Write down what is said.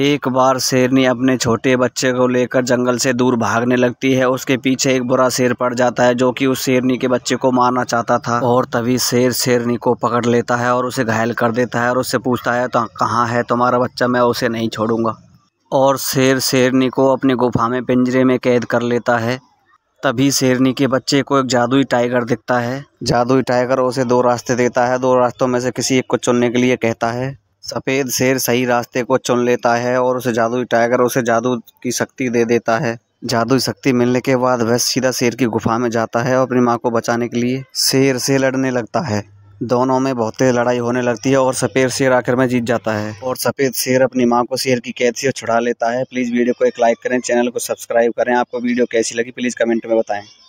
एक बार शेरनी अपने छोटे बच्चे को लेकर जंगल से दूर भागने लगती है उसके पीछे एक बुरा शेर पड़ जाता है जो कि उस शेरनी के बच्चे को मारना चाहता था और तभी शेर शेरनी को पकड़ लेता है और उसे घायल कर देता है और उससे पूछता है तो कहाँ है तुम्हारा बच्चा मैं उसे नहीं छोड़ूंगा और शेर शेरनी को अपनी गुफा में पिंजरे में कैद कर लेता है तभी शेरनी के बच्चे को एक जादुई टाइगर दिखता है जादुई टाइगर उसे दो रास्ते देता है दो रास्तों में से किसी एक को चुनने के लिए कहता है सफ़ेद शेर सही रास्ते को चुन लेता है और उसे जादुई टाइगर उसे जादू की शक्ति दे देता है जादुई शक्ति मिलने के बाद वह सीधा शेर की गुफा में जाता है और अपनी माँ को बचाने के लिए शेर से लड़ने लगता है दोनों में बहुत तेज लड़ाई होने लगती है और सफ़ेद शेर आखिर में जीत जाता है और सफ़ेद शेर अपनी माँ को शेर की कैद से छुड़ा लेता है प्लीज़ वीडियो को एक लाइक करें चैनल को सब्सक्राइब करें आपको वीडियो कैसी लगी प्लीज़ कमेंट में बताएं